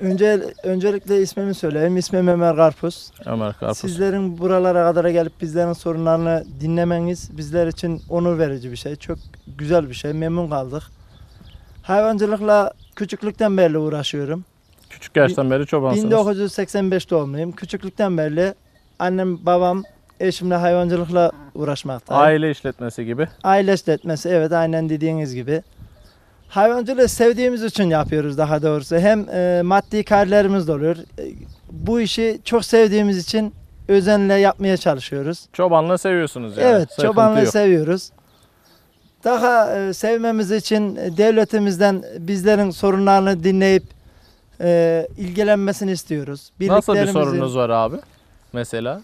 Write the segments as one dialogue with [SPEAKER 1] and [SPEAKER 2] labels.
[SPEAKER 1] Önce öncelikle ismimi söyleyeyim. İsmim Ömer Karpuz. Ömer Karpuz. Sizlerin buralara kadar gelip bizlerin sorunlarını dinlemeniz bizler için onur verici bir şey. Çok güzel bir şey. Memnun kaldık. Hayvancılıkla küçüklükten beri uğraşıyorum.
[SPEAKER 2] Küçük yaştan beri çobansınız.
[SPEAKER 1] 1985 doğumluyum. Küçüklükten beri annem, babam, eşimle hayvancılıkla uğraşmakta. Aile
[SPEAKER 2] işletmesi gibi.
[SPEAKER 1] Aile işletmesi evet aynen dediğiniz gibi. Hayvancılığı sevdiğimiz için yapıyoruz daha doğrusu. Hem e, maddi karlarımız da oluyor. E, bu işi çok sevdiğimiz için özenle yapmaya çalışıyoruz. Çobanlığı seviyorsunuz yani. Evet, Sıkıntı çobanlığı yok. seviyoruz. Daha e, sevmemiz için devletimizden bizlerin sorunlarını dinleyip e, ilgilenmesini istiyoruz. Nasıl bir sorunuz
[SPEAKER 2] var abi? Mesela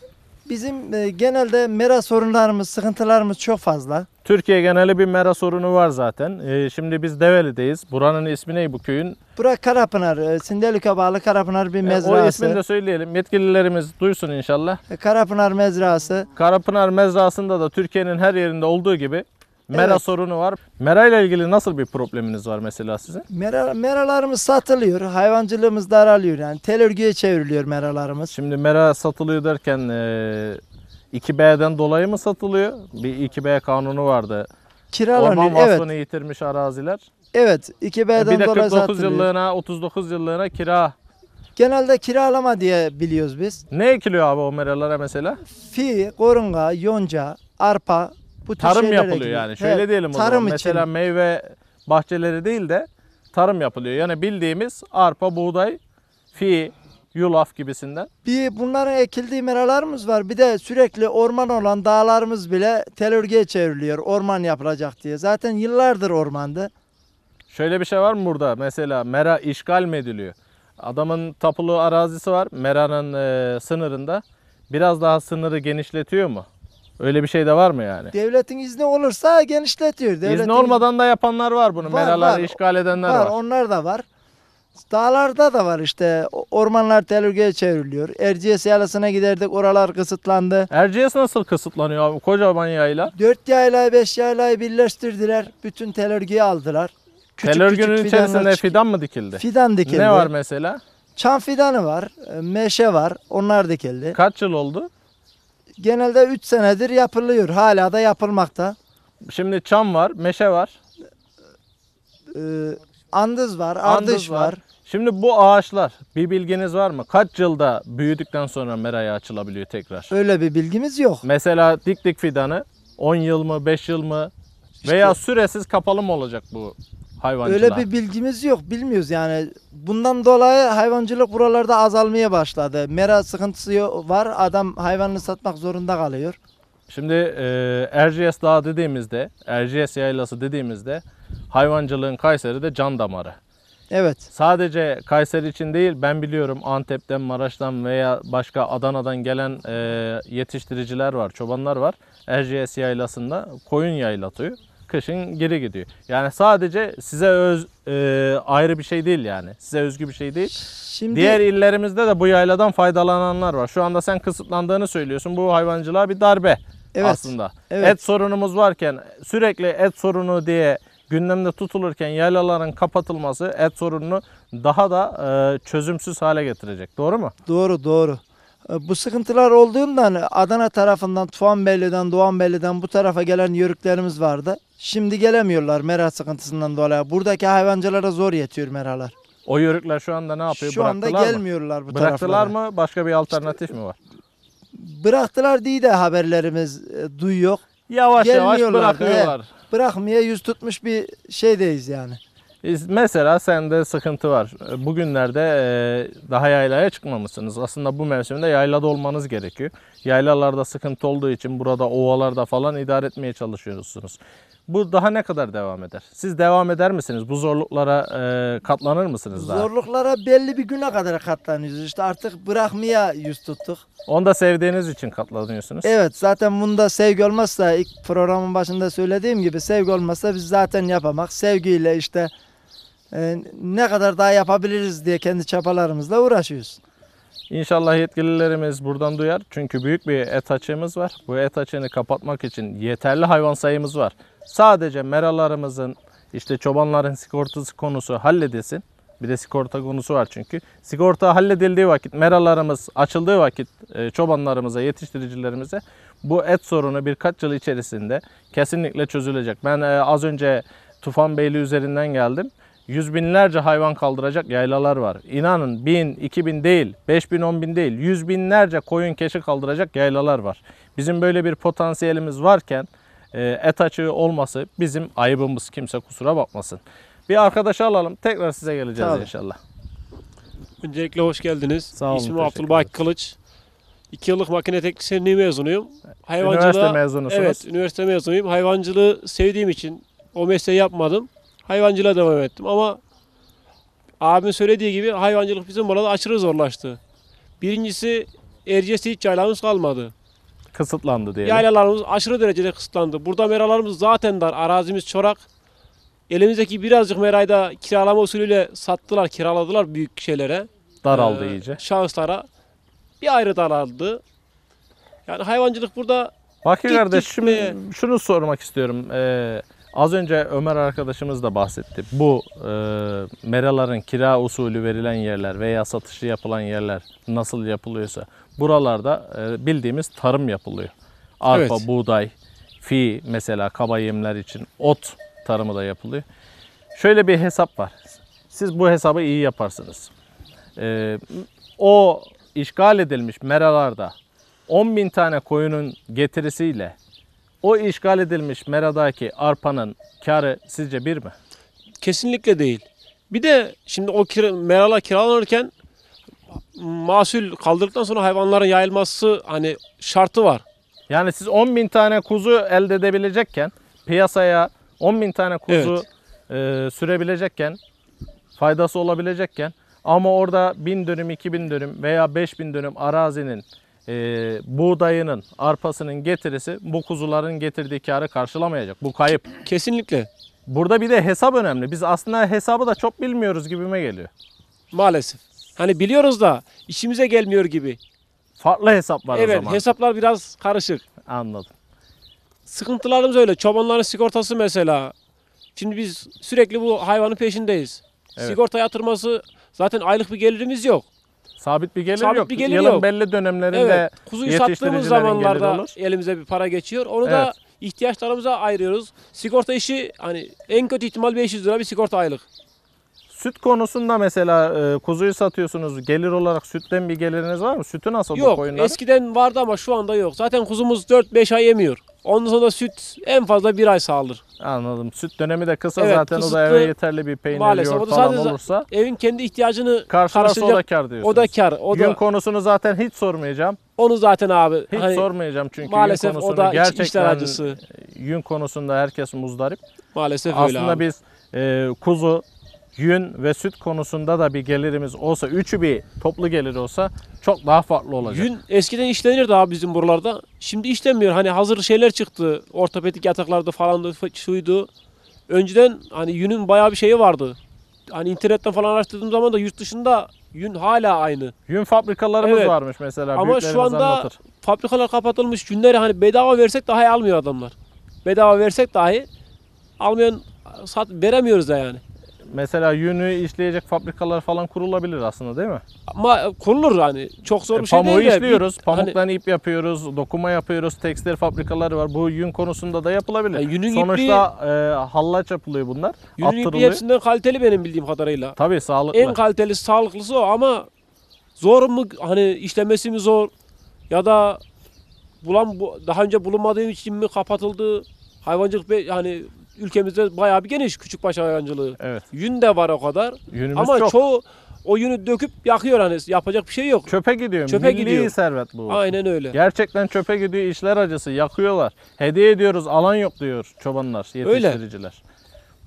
[SPEAKER 1] Bizim e, genelde mera sorunlarımız, sıkıntılarımız çok fazla. Türkiye
[SPEAKER 2] geneli bir mera sorunu var zaten. Ee, şimdi biz Develi'deyiz. Buranın ismi ne bu köyün?
[SPEAKER 1] Burak Karapınar, e, Sindelük'e bağlı Karapınar bir E, mezrası. o ismini de
[SPEAKER 2] söyleyelim. Yetkililerimiz duysun inşallah.
[SPEAKER 1] E, Karapınar mezrası.
[SPEAKER 2] Karapınar mezrasında da Türkiye'nin her yerinde olduğu gibi
[SPEAKER 1] Mera evet. sorunu
[SPEAKER 2] var. Mera ile ilgili nasıl bir probleminiz var mesela
[SPEAKER 1] sizin? Mera, meralarımız satılıyor. Hayvancılığımız daralıyor yani. Tel örgüye çevriliyor meralarımız. Şimdi mera satılıyor
[SPEAKER 2] derken e, 2B'den dolayı mı satılıyor? Bir 2B kanunu vardı.
[SPEAKER 1] Kiralanıyor. Orman vasfını
[SPEAKER 2] evet. yitirmiş araziler.
[SPEAKER 1] Evet 2B'den dolayı e, satılıyor. Bir de 49 yıllığına
[SPEAKER 2] 39 yıllığına kira
[SPEAKER 1] Genelde kiralama diye biliyoruz biz. Ne ekiliyor abi o merelere mesela? Fi, korunga, yonca, arpa, bu tarım şeylere yapılıyor gidiyor. yani. Şöyle Evet, diyelim o tarım zaman. için. Mesela
[SPEAKER 2] meyve bahçeleri değil de tarım yapılıyor. Yani bildiğimiz arpa, buğday, fi, yulaf gibisinden.
[SPEAKER 1] Bir bunların ekildiği meralarımız var. Bir de sürekli orman olan dağlarımız bile telörgeye çevriliyor. Orman yapılacak diye. Zaten yıllardır ormandı.
[SPEAKER 2] Şöyle bir şey var mı burada? Mesela mera işgal mi ediliyor? Adamın tapulu arazisi var. Mera'nın e, sınırında. Biraz daha sınırı genişletiyor mu? Öyle bir şey de var mı yani?
[SPEAKER 1] Devletin izni olursa genişletiyor. Devletin İzni
[SPEAKER 2] olmadan da yapanlar var bunu. Var, Meraları işgal edenler var. var.
[SPEAKER 1] Onlar da var. Dağlarda da var işte. Ormanlar telürgeye çevriliyor. Erciyes yaylasına giderdik. Oralar kısıtlandı. Erciyes nasıl kısıtlanıyor abi? Kocaman yayla. Dört yaylayı beş yaylayı birleştirdiler. Bütün telürgeyi aldılar. Küçük küçük fidanlar içerisinde çık-
[SPEAKER 2] fidan mı dikildi? Fidan dikildi. Ne var mesela?
[SPEAKER 1] Çam fidanı var. E, meşe var. Onlar dikildi. Kaç yıl oldu? Genelde 3 senedir yapılıyor. Hala da yapılmakta. Şimdi çam var, meşe var. Ee, andız var, ardış andız var. var.
[SPEAKER 2] Şimdi bu ağaçlar bir bilginiz var mı? Kaç yılda büyüdükten sonra meraya açılabiliyor tekrar? Öyle bir bilgimiz yok. Mesela dik dik fidanı 10 yıl mı, 5 yıl mı? İşte, Veya süresiz kapalı mı olacak bu hayvancılığa? Öyle
[SPEAKER 1] bir bilgimiz yok. Bilmiyoruz yani. Bundan dolayı hayvancılık buralarda azalmaya başladı. Mera sıkıntısı var. Adam hayvanını satmak zorunda kalıyor.
[SPEAKER 2] Şimdi e, Erciyes Dağı dediğimizde, Erciyes Yaylası dediğimizde hayvancılığın Kayseri'de can damarı. Evet. Sadece Kayseri için değil ben biliyorum Antep'ten, Maraş'tan veya başka Adana'dan gelen e, yetiştiriciler var, çobanlar var. Erciyes Yaylası'nda koyun yaylatıyor kışın geri gidiyor. Yani sadece size öz e, ayrı bir şey değil yani. Size özgü bir şey değil. Şimdi... Diğer illerimizde de bu yayladan faydalananlar var. Şu anda sen kısıtlandığını söylüyorsun. Bu hayvancılığa bir darbe evet. aslında. Evet. Et sorunumuz varken sürekli et sorunu diye gündemde tutulurken yaylaların kapatılması et sorununu daha da e, çözümsüz hale getirecek. Doğru mu?
[SPEAKER 1] Doğru doğru. E, bu sıkıntılar olduğundan Adana tarafından, Tuanbeyli'den, Doğanbeyli'den bu tarafa gelen yörüklerimiz vardı. Şimdi gelemiyorlar mera sıkıntısından dolayı. Buradaki hayvancılara zor yetiyor meralar. O yörükler şu anda ne yapıyor? Şu Bıraktılar anda gelmiyorlar mı? bu Bıraktılar
[SPEAKER 2] mı? Başka bir alternatif mi var?
[SPEAKER 1] Bıraktılar diye de haberlerimiz e, duyuyor. Yavaş yavaş Gelmiyorlar da, Bırakmaya yüz tutmuş bir şeydeyiz yani.
[SPEAKER 2] Biz- Mesela sende sıkıntı var. E, bugünlerde e, daha yaylaya çıkmamışsınız. Aslında bu mevsimde yaylada olmanız gerekiyor. Yaylalarda sıkıntı olduğu için burada ovalarda falan idare etmeye çalışıyorsunuz. Bu daha ne kadar devam eder? Siz devam eder misiniz? Bu zorluklara e, katlanır mısınız daha?
[SPEAKER 1] Zorluklara belli bir güne kadar katlanıyoruz. İşte artık bırakmaya yüz tuttuk. Onu da sevdiğiniz için katlanıyorsunuz. Evet zaten bunda sevgi olmazsa ilk programın başında söylediğim gibi sevgi olmazsa biz zaten yapamak. Sevgiyle işte e, ne kadar daha yapabiliriz diye kendi çapalarımızla uğraşıyoruz.
[SPEAKER 2] İnşallah yetkililerimiz buradan duyar. Çünkü büyük bir et açığımız var. Bu et açığını kapatmak için yeterli hayvan sayımız var. Sadece meralarımızın, işte çobanların sigortası konusu halledilsin. Bir de sigorta konusu var çünkü. Sigorta halledildiği vakit, meralarımız açıldığı vakit e, çobanlarımıza, yetiştiricilerimize bu et sorunu birkaç yıl içerisinde kesinlikle çözülecek. Ben e, az önce Tufan Beyli üzerinden geldim yüz binlerce hayvan kaldıracak yaylalar var. İnanın bin, iki bin değil, beş bin, on bin değil, yüz binlerce koyun keşi kaldıracak yaylalar var. Bizim böyle bir potansiyelimiz varken e, et açığı olması bizim ayıbımız. Kimse kusura bakmasın. Bir arkadaşı alalım. Tekrar size geleceğiz Tabii. inşallah. Öncelikle hoş geldiniz. Sağ olun. İsmim Abdülbaki Kılıç. İki yıllık
[SPEAKER 3] makine teknisyenliği mezunuyum. Hayvancılığa, üniversite mezunusunuz. Evet, üniversite mezunuyum. Hayvancılığı sevdiğim için o mesleği yapmadım hayvancılığa devam ettim ama abimin söylediği gibi hayvancılık bizim burada aşırı zorlaştı. Birincisi Erciyes'te hiç yaylamız kalmadı.
[SPEAKER 2] Kısıtlandı diyelim.
[SPEAKER 3] Yaylalarımız aşırı derecede kısıtlandı. Burada meralarımız zaten dar, arazimiz çorak. Elimizdeki birazcık merayı da kiralama usulüyle sattılar, kiraladılar büyük şeylere.
[SPEAKER 2] Daraldı ee, iyice.
[SPEAKER 3] Şahıslara. Bir ayrı daraldı. Yani hayvancılık burada Baki kardeş şimdi
[SPEAKER 2] şunu sormak istiyorum. Ee, Az önce Ömer arkadaşımız da bahsetti. Bu e, meraların kira usulü verilen yerler veya satışı yapılan yerler nasıl yapılıyorsa buralarda e, bildiğimiz tarım yapılıyor. Arpa, evet. buğday, fi mesela kaba yemler için ot tarımı da yapılıyor. Şöyle bir hesap var. Siz bu hesabı iyi yaparsınız. E, o işgal edilmiş meralarda 10 bin tane koyunun getirisiyle o işgal edilmiş meradaki arpanın karı sizce bir mi? Kesinlikle değil. Bir de şimdi o kira,
[SPEAKER 3] merala kiralanırken masul kaldırdıktan sonra hayvanların yayılması
[SPEAKER 2] hani şartı var. Yani siz 10 bin tane kuzu elde edebilecekken piyasaya 10 bin tane kuzu e, sürebilecekken faydası olabilecekken ama orada 1000 dönüm, 2000 dönüm veya 5000 dönüm arazinin e, buğdayının, arpasının getirisi bu kuzuların getirdiği karı karşılamayacak. Bu kayıp. Kesinlikle. Burada bir de hesap önemli. Biz aslında hesabı da çok bilmiyoruz gibime geliyor.
[SPEAKER 3] Maalesef. Hani biliyoruz da işimize gelmiyor gibi. Farklı hesap var o Evet hesaplar biraz karışık. Anladım. Sıkıntılarımız öyle. Çobanların sigortası mesela. Şimdi biz sürekli bu hayvanın peşindeyiz. Evet. Sigorta yatırması zaten aylık bir gelirimiz yok. Sabit bir gelir Sabit yok. Bir gelir Yılın yok. belli dönemlerinde evet, kuzuyu sattığımız zamanlarda elimize bir para geçiyor. Onu evet. da ihtiyaçlarımıza ayırıyoruz. Sigorta işi hani en kötü ihtimal 500 lira bir sigorta aylık
[SPEAKER 2] süt konusunda mesela e, kuzuyu satıyorsunuz. Gelir olarak sütten bir geliriniz var mı? Sütü nasıl bu Yok
[SPEAKER 3] eskiden vardı ama şu anda yok. Zaten kuzumuz 4-5 ay yemiyor. Ondan sonra süt en fazla bir ay sağlar.
[SPEAKER 2] Anladım. Süt dönemi de kısa Evet, zaten o da eve yeterli bir peynir Maalesef, yoğurt falan olursa. Evin kendi ihtiyacını karşılayacak. o da kar diyorsunuz. O da kar. O Yün da, konusunu zaten hiç sormayacağım. onu zaten abi. Hiç hani sormayacağım çünkü maalesef yün maalesef o da iç- gerçekten işler acısı. yün konusunda herkes muzdarip. Maalesef öyle Aslında biz e, kuzu, yün ve süt konusunda da bir gelirimiz olsa, üçü bir toplu gelir olsa çok daha farklı olacak. Yün eskiden işlenirdi
[SPEAKER 3] abi bizim buralarda. Şimdi işlenmiyor. Hani hazır şeyler çıktı. Ortopedik yataklarda falan da şuydu. Önceden hani yünün bayağı bir şeyi vardı. Hani internetten falan araştırdığım zaman da yurt dışında yün hala aynı. Yün fabrikalarımız evet. varmış mesela. Ama şu anda anlatır. fabrikalar kapatılmış. Yünleri hani bedava versek dahi almıyor adamlar. Bedava versek dahi almayan sat veremiyoruz da yani. Mesela yünü işleyecek fabrikalar
[SPEAKER 2] falan kurulabilir aslında değil mi? Ama kurulur yani. Çok zor bir e, şey değil de. Pamuğu işliyoruz. Hani- pamuktan hani... ip yapıyoruz. Dokuma yapıyoruz. Tekstil fabrikaları var. Bu yün konusunda da yapılabilir. Yani e, yünün Sonuçta ipliği, e, hallaç yapılıyor bunlar. Yünün ipliği hepsinden kaliteli benim bildiğim kadarıyla. Tabii sağlıklı. En
[SPEAKER 3] kaliteli sağlıklısı o ama zor mu hani işlemesi mi zor ya da bulan daha önce bulunmadığım için mi kapatıldı? Hayvancılık be, hani ülkemizde bayağı bir geniş küçükbaş hayvancılığı. Evet. Yün de var o kadar. Yünümüz Ama çok. çoğu
[SPEAKER 2] o yünü döküp yakıyor hani yapacak bir şey yok. Çöpe gidiyor. Çöpe Milli gidiyor. servet bu. Aynen öyle. Gerçekten çöpe gidiyor işler acısı yakıyorlar. Hediye ediyoruz alan yok diyor çobanlar yetiştiriciler. Öyle.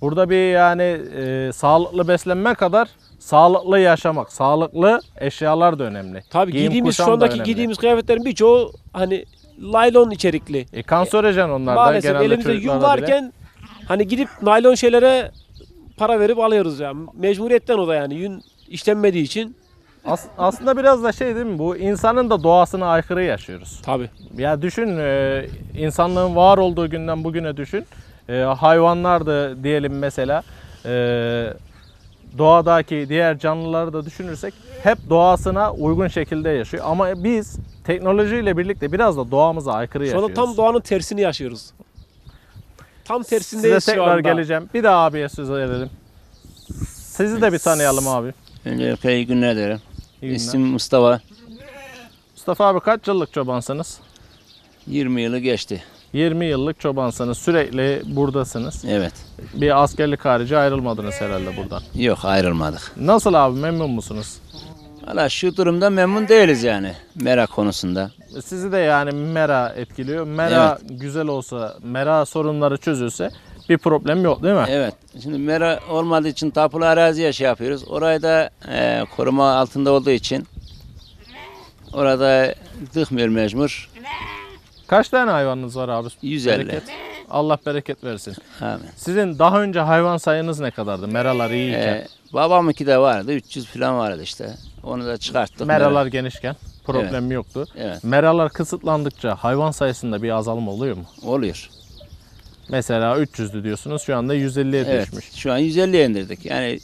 [SPEAKER 2] Burada bir yani e, sağlıklı beslenme kadar sağlıklı yaşamak, sağlıklı eşyalar da önemli. Tabii Giyim, giydiğimiz şu andaki giydiğimiz kıyafetlerin birçoğu hani laylon içerikli. E, kanserojen e, onlar da Maalesef elimizde yün varken bile
[SPEAKER 3] Hani gidip naylon şeylere para verip alıyoruz ya. Yani. Mecburiyetten o da yani. Yün
[SPEAKER 2] işlenmediği için. As, aslında biraz da şey değil mi? Bu insanın da doğasına aykırı yaşıyoruz. Tabi. Ya düşün e, insanlığın var olduğu günden bugüne düşün. E, hayvanlar da diyelim mesela e, doğadaki diğer canlıları da düşünürsek hep doğasına uygun şekilde yaşıyor. Ama biz teknolojiyle birlikte biraz da doğamıza aykırı yaşıyoruz. Şu anda tam doğanın tersini yaşıyoruz. Tam tersindeyiz Size şu tekrar anda. geleceğim. Bir daha abiye söz verelim. Sizi de bir tanıyalım abi.
[SPEAKER 4] Öncelikle iyi günler derim. İsim Mustafa.
[SPEAKER 2] Mustafa abi kaç yıllık çobansınız? 20 yılı geçti. 20 yıllık çobansınız. Sürekli buradasınız. Evet. Bir askerlik harici ayrılmadınız herhalde buradan.
[SPEAKER 4] Yok ayrılmadık.
[SPEAKER 2] Nasıl abi
[SPEAKER 4] memnun musunuz? Valla şu durumda memnun değiliz yani mera konusunda.
[SPEAKER 2] Sizi de yani mera etkiliyor. Mera güzel olsa, mera sorunları çözülse bir problem yok değil mi? Evet.
[SPEAKER 4] Şimdi mera olmadığı için tapulu araziye şey yapıyoruz. Orayı da e, koruma altında olduğu için orada dıkmıyor mecbur.
[SPEAKER 2] Kaç tane hayvanınız var abi? 150. Bereket. Allah bereket versin. Amin. Sizin daha önce hayvan sayınız ne kadardı? Meralar iyiyken. E, babamınki de vardı. 300 falan vardı
[SPEAKER 4] işte. Onu da çıkarttık. Meralar evet. genişken problem evet. yoktu. Evet.
[SPEAKER 2] Meralar kısıtlandıkça hayvan sayısında bir azalım oluyor mu? Oluyor. Mesela 300'lü diyorsunuz şu anda 150'ye evet, düşmüş. Şu an 150'ye indirdik. Yani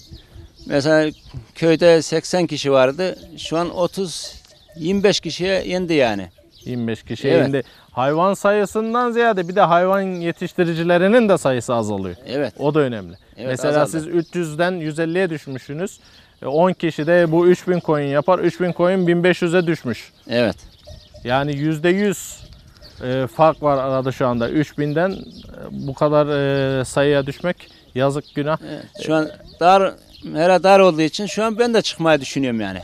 [SPEAKER 2] mesela
[SPEAKER 4] köyde 80 kişi vardı. Şu an 30 25 kişiye indi yani.
[SPEAKER 2] 25 kişiye evet. indi. Hayvan sayısından ziyade bir de hayvan yetiştiricilerinin de sayısı azalıyor. Evet. O da önemli. Evet, Mesela azaldı. siz 300'den 150'ye düşmüşsünüz. 10 e, kişi de bu 3000 coin yapar. 3000 coin 1500'e düşmüş. Evet. Yani %100 e, fark var arada şu anda. 3000'den e, bu kadar e, sayıya düşmek yazık günah. E, şu an dar Mera dar olduğu için şu an ben
[SPEAKER 4] de çıkmayı düşünüyorum yani.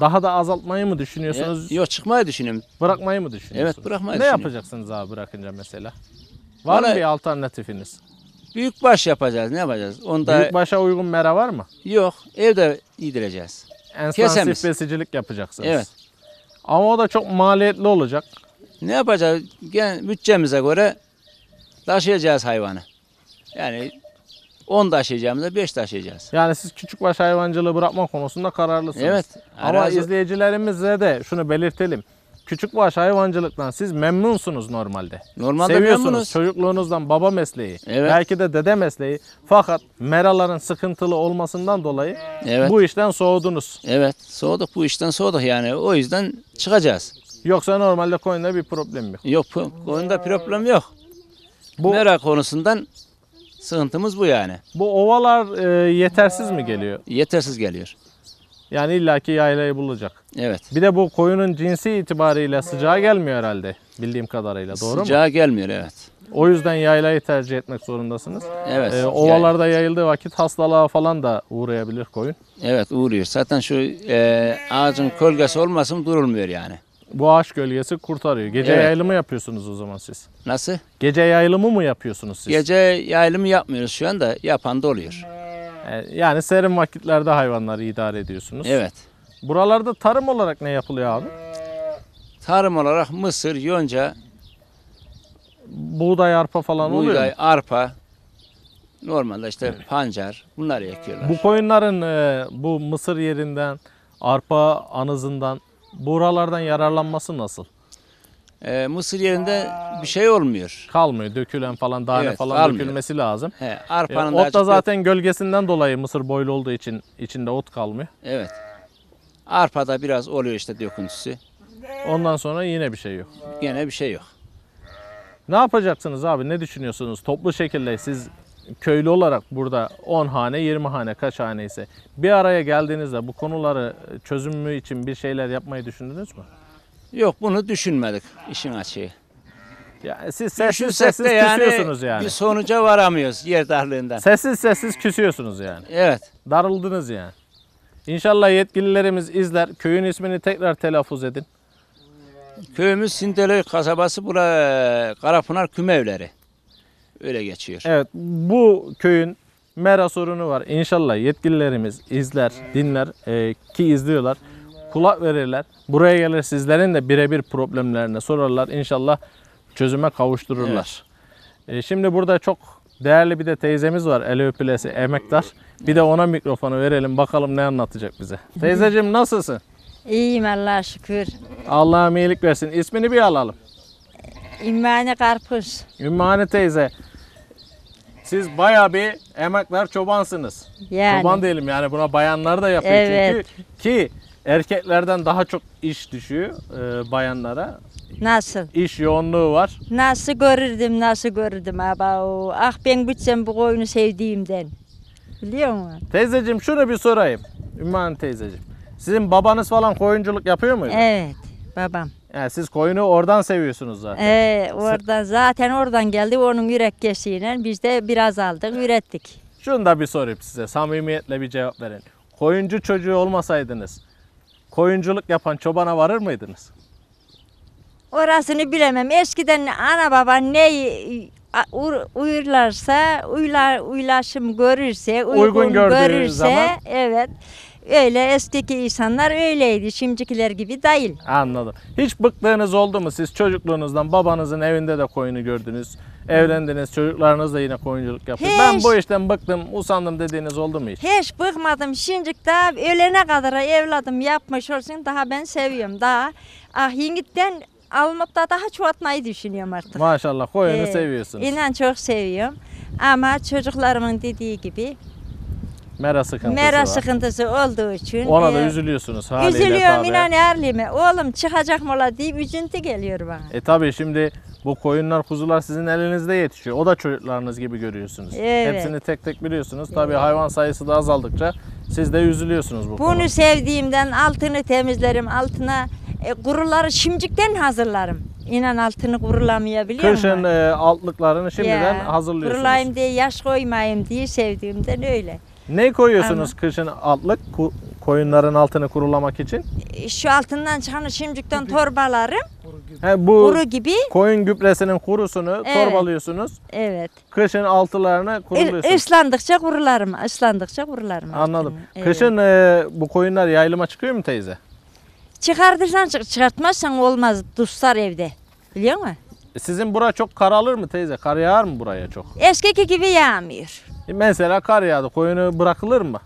[SPEAKER 4] Daha da azaltmayı mı düşünüyorsunuz? E, yok çıkmayı düşünüyorum. Bırakmayı
[SPEAKER 2] mı düşünüyorsunuz? Evet bırakmayı Ne düşünüyorum. yapacaksınız abi bırakınca mesela? Var Vallahi, mı bir alternatifiniz? Büyük baş yapacağız. Ne yapacağız? Onda Büyük başa uygun mera var mı? yok. Evde
[SPEAKER 4] yedireceğiz. Kesemez. Enstansif besicilik yapacaksınız. Evet. Ama o
[SPEAKER 2] da çok maliyetli olacak.
[SPEAKER 4] Ne yapacağız? Gen bütçemize göre taşıyacağız hayvanı. Yani 10 taşıyacağımıza 5 taşıyacağız.
[SPEAKER 2] Yani siz küçük baş hayvancılığı bırakma konusunda kararlısınız. Evet. Ama arazi- izleyicilerimize de şunu belirtelim. Küçük baş hayvancılıktan siz memnunsunuz normalde. Normalde Seviyorsunuz memnunuz. çocukluğunuzdan baba mesleği, evet. belki de dede mesleği. Fakat meraların sıkıntılı olmasından dolayı evet. bu işten soğudunuz. Evet soğuduk bu işten soğuduk yani o yüzden çıkacağız. Yoksa normalde
[SPEAKER 4] koyunda bir problem yok. Yok koyunda problem yok. Bu, Mera konusundan
[SPEAKER 2] sıkıntımız bu yani. Bu ovalar e, yetersiz mi geliyor? Yetersiz geliyor. Yani illaki yaylayı bulacak. Evet. Bir de bu koyunun cinsi itibariyle sıcağa gelmiyor herhalde bildiğim kadarıyla. Doğru mu? Sıcağa gelmiyor evet. O yüzden yaylayı tercih etmek zorundasınız. Evet. Ee, ovalarda yayıldığı vakit hastalığa falan da uğrayabilir koyun.
[SPEAKER 4] Evet uğruyor. Zaten şu e, ağacın kölgesi olmasın durulmuyor yani.
[SPEAKER 2] Bu ağaç gölgesi
[SPEAKER 4] kurtarıyor. Gece Evet. yayılımı
[SPEAKER 2] yapıyorsunuz o zaman siz. Nasıl? Gece yayılımı mı yapıyorsunuz siz? Gece yayılımı yapmıyoruz şu anda. Yapan da oluyor. E, yani serin vakitlerde hayvanları idare ediyorsunuz. Evet. Buralarda tarım olarak ne yapılıyor abi? Tarım olarak
[SPEAKER 4] mısır, yonca,
[SPEAKER 2] buğday, arpa
[SPEAKER 4] falan buğday, oluyor. Buğday, arpa, normalde işte evet. pancar bunları ekiyorlar. Bu
[SPEAKER 2] koyunların e, bu mısır yerinden, arpa anızından buralardan yararlanması nasıl? E, mısır yerinde bir şey olmuyor. Kalmıyor. Dökülen falan tane Evet, falan kalmıyor. dökülmesi lazım. He, E, arpanın ee, da ot da açık- zaten gölgesinden dolayı mısır boylu olduğu için içinde ot kalmıyor. Evet. Arpada biraz oluyor işte döküntüsü. Ondan sonra yine bir şey yok. Yine bir şey yok. Ne yapacaksınız abi? Ne düşünüyorsunuz? Toplu şekilde siz köylü olarak burada 10 hane, 20 hane, kaç hane ise bir araya geldiğinizde bu konuları çözümü için bir şeyler yapmayı düşündünüz mü? Yok bunu düşünmedik işin açığı. Yani siz sessiz sessiz de yani, küsüyorsunuz yani. bir
[SPEAKER 4] sonuca varamıyoruz
[SPEAKER 2] yer darlığından. Sessiz sessiz küsüyorsunuz yani. Evet. Darıldınız yani. İnşallah yetkililerimiz izler. Köyün ismini tekrar telaffuz edin. Köyümüz
[SPEAKER 4] Sindelöy kasabası bura Karapınar Kümevleri. Öyle geçiyor.
[SPEAKER 2] Evet bu köyün mera sorunu var. İnşallah yetkililerimiz izler, dinler e, ki izliyorlar kulak verirler. Buraya gelir sizlerin de birebir problemlerini sorarlar. İnşallah çözüme kavuştururlar. Evet. E, şimdi burada çok değerli bir de teyzemiz var. Eleopilesi emektar. Bir de ona mikrofonu verelim bakalım ne anlatacak bize. Teyzeciğim nasılsın?
[SPEAKER 5] İyiyim Allah'a şükür.
[SPEAKER 2] Allah'ım iyilik versin. İsmini bir alalım.
[SPEAKER 5] Ümmane Karpuz.
[SPEAKER 2] Ümmane teyze. Siz baya bir emekler çobansınız. Yani. Çoban diyelim yani buna bayanlar da yapıyor evet. çünkü. Ki Erkeklerden daha çok iş düşüyor e, bayanlara. Nasıl? İş yoğunluğu var.
[SPEAKER 5] Nasıl görürdüm, nasıl görürdüm abi. o. Ah ben bütçem bu koyunu sevdiğimden. Biliyor musun?
[SPEAKER 2] Teyzeciğim şunu bir sorayım. Ümmühan teyzeciğim. Sizin babanız falan koyunculuk yapıyor muydu? Evet babam. Yani siz koyunu oradan seviyorsunuz zaten.
[SPEAKER 5] Ee, oradan zaten oradan geldi onun yürek keşiğiyle biz de biraz aldık ürettik.
[SPEAKER 2] Şunu da bir sorayım size. Samimiyetle bir cevap verin. Koyuncu çocuğu olmasaydınız koyunculuk yapan çobana varır mıydınız?
[SPEAKER 5] Orasını bilemem. Eskiden ana baba ne uyurlarsa, uylar, uylaşım görürse, uygun, uygun görürse, zaman... evet Öyle eskiki insanlar öyleydi. Şimdikiler gibi değil. Anladım. Hiç bıktığınız oldu mu?
[SPEAKER 2] Siz çocukluğunuzdan babanızın evinde de koyunu gördünüz. Evlendiniz, çocuklarınız da yine koyunculuk yapıyor. Hiç. Ben bu işten bıktım, usandım dediğiniz oldu mu hiç?
[SPEAKER 5] Hiç bıkmadım. Şimdi daha ölene kadar evladım yapmış olsun daha ben seviyorum. Daha ah yengitten almak da daha çoğaltmayı düşünüyorum artık.
[SPEAKER 2] Maşallah koyunu Ee, seviyorsunuz. İnan
[SPEAKER 5] çok seviyorum. Ama çocuklarımın dediği gibi
[SPEAKER 2] Mera sıkıntısı Mera var.
[SPEAKER 5] sıkıntısı olduğu için. Ona da e, üzülüyorsunuz
[SPEAKER 2] haliyle Üzülüyorum tabii. inan
[SPEAKER 5] erlime. Oğlum çıkacak mola la diye üzüntü geliyor bana.
[SPEAKER 2] E tabi şimdi bu koyunlar, kuzular sizin elinizde yetişiyor. O da çocuklarınız gibi görüyorsunuz. Evet. Hepsini tek tek biliyorsunuz. Tabii Evet. hayvan sayısı da azaldıkça siz de üzülüyorsunuz bu konuda.
[SPEAKER 5] Bunu sevdiğimden altını temizlerim. Altına e, kuruları şimdikten hazırlarım. İnan altını kurulamayabiliyor Kışın
[SPEAKER 2] e, altlıklarını şimdiden hazırlıyorsunuz. Kurulayım
[SPEAKER 5] diye yaş koymayayım diye sevdiğimden öyle.
[SPEAKER 2] Ne koyuyorsunuz Ama. kışın altlık koyunların altını kurulamak için?
[SPEAKER 5] E, şu altından çıkan şimdikten torbalarım.
[SPEAKER 2] He, bu kuru gibi. Koyun gübresinin kurusunu evet. torbalıyorsunuz. Evet. Kışın altılarını
[SPEAKER 5] kuruluyorsunuz. Islandıkça kurularım. Islandıkça kurularım.
[SPEAKER 2] Anladım. Evet. Kışın e, bu koyunlar yayılıma çıkıyor mu teyze?
[SPEAKER 5] Çıkartırsan çıkartmazsan olmaz. Duslar evde. Biliyor musun?
[SPEAKER 2] E, sizin bura çok karalır mı teyze? Kar yağar mı buraya çok?
[SPEAKER 5] Eskiki gibi yağmıyor.
[SPEAKER 2] E mesela kar yağdı. Koyunu bırakılır mı?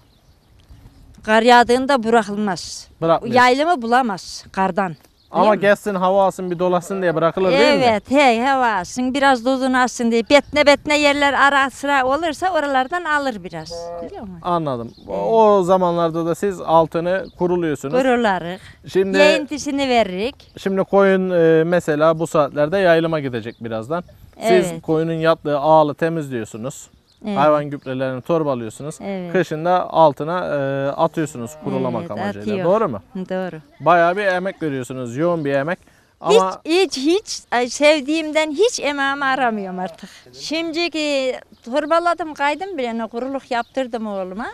[SPEAKER 5] Kar yağdığında bırakılmaz.
[SPEAKER 2] Bırakmıyor. Yaylımı
[SPEAKER 5] bulamaz kardan. Ama
[SPEAKER 2] gelsin hava alsın bir dolasın diye bırakılır değil mi? Evet,
[SPEAKER 5] hey hava alsın, biraz dozunu alsın diye. Betne betne yerler ara sıra olursa oralardan alır biraz. musun?
[SPEAKER 2] Anladım. O zamanlarda da siz altını kuruluyorsunuz. Kurularık. Şimdi
[SPEAKER 5] Yeğintisini veririk.
[SPEAKER 2] şimdi koyun e, mesela bu saatlerde yayılıma gidecek birazdan. Siz Evet. koyunun yattığı ağlı temizliyorsunuz. Evet. Hayvan gübrelerini torbalıyorsunuz. Evet. Kışın altına e, atıyorsunuz kurulamak evet, amacıyla. Atıyor. Doğru mu? Doğru. Bayağı bir emek veriyorsunuz. Yoğun bir emek. Ama... Hiç,
[SPEAKER 5] hiç, hiç e, sevdiğimden hiç emeğimi aramıyorum artık. Şimdiki torbaladım kaydım bile kuruluk yaptırdım oğluma.